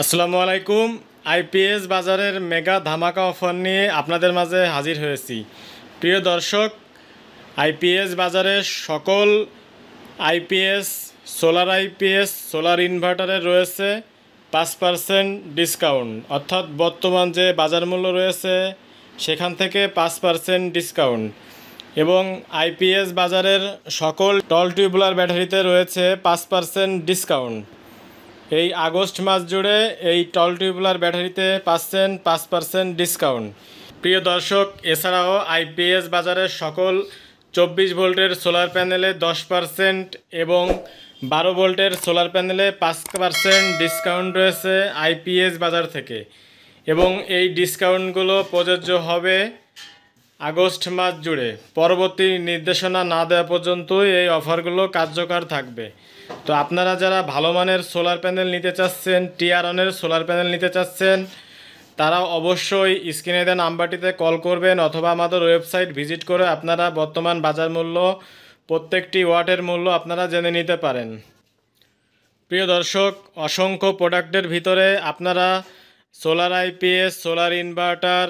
আসসালামু আলাইকুম আইপিএস বাজারের মেগা ধামাকা অফার নিয়ে আপনাদের মাঝে হাজির হয়েছি প্রিয় দর্শক আইপিএস বাজারে সকল আইপিএস সোলার আইপিএস সোলার ইনভার্টারে রয়েছে পাঁচ পার্সেন্ট ডিসকাউন্ট অর্থাৎ বর্তমান যে বাজার মূল্য রয়েছে সেখান থেকে পাঁচ পার্সেন্ট ডিসকাউন্ট এবং আইপিএস বাজারের সকল টল টিউবলার ব্যাটারিতে রয়েছে পাঁচ পার্সেন্ট ডিসকাউন্ট এই আগস্ট মাস জুড়ে এই টল টিউবুলার ব্যাটারিতে পাচ্ছেন পাঁচ পার্সেন্ট ডিসকাউন্ট প্রিয় দর্শক এছাড়াও আইপিএস বাজারের সকল চব্বিশ ভোল্টের সোলার প্যানেলে দশ পার্সেন্ট এবং বারো ভোল্টের সোলার প্যানেলে পাঁচ পার্সেন্ট ডিসকাউন্ট রয়েছে আইপিএস বাজার থেকে এবং এই ডিসকাউন্টগুলো প্রযোজ্য হবে আগস্ট মাস জুড়ে পরবর্তী নির্দেশনা না দেওয়া পর্যন্ত এই অফারগুলো কার্যকর থাকবে তো আপনারা যারা ভালো মানের সোলার প্যানেল নিতে চাচ্ছেন টিআরনের সোলার প্যানেল নিতে চাচ্ছেন তারা অবশ্যই স্ক্রিনে দেওয়া নাম্বারটিতে কল করবেন অথবা আমাদের ওয়েবসাইট ভিজিট করে আপনারা বর্তমান বাজার মূল্য প্রত্যেকটি ওয়াটের মূল্য আপনারা জেনে নিতে পারেন প্রিয় দর্শক অসংখ্য প্রোডাক্টের ভিতরে আপনারা সোলার আইপিএস সোলার ইনভার্টার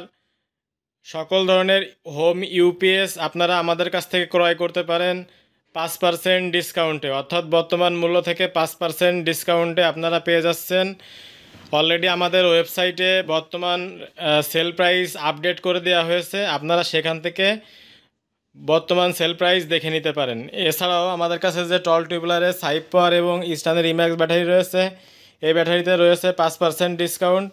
সকল ধরনের হোম ইউপিএস আপনারা আমাদের কাছ থেকে ক্রয় করতে পারেন পাঁচ পার্সেন্ট ডিসকাউন্টে অর্থাৎ বর্তমান মূল্য থেকে পাঁচ পার্সেন্ট ডিসকাউন্টে আপনারা পেয়ে যাচ্ছেন অলরেডি আমাদের ওয়েবসাইটে বর্তমান সেল প্রাইস আপডেট করে দেওয়া হয়েছে আপনারা সেখান থেকে বর্তমান সেল প্রাইস দেখে নিতে পারেন এছাড়াও আমাদের কাছে যে টল টিউবলারের সাইপার এবং ইস্টানের ইম্যাক্স ব্যাটারি রয়েছে এই ব্যাটারিতে রয়েছে পাঁচ পার্সেন্ট ডিসকাউন্ট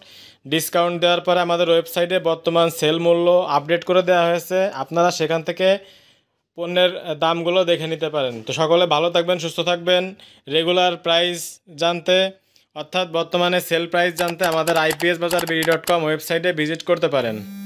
ডিসকাউন্ট দেওয়ার পরে আমাদের ওয়েবসাইটে বর্তমান সেল মূল্য আপডেট করে দেওয়া হয়েছে আপনারা সেখান থেকে পণ্যের দামগুলো দেখে নিতে পারেন তো সকলে ভালো থাকবেন সুস্থ থাকবেন রেগুলার প্রাইস জানতে অর্থাৎ বর্তমানে সেল প্রাইস জানতে আমাদের আইপিএস বাজার বিডি ডট কম ওয়েবসাইটে ভিজিট করতে পারেন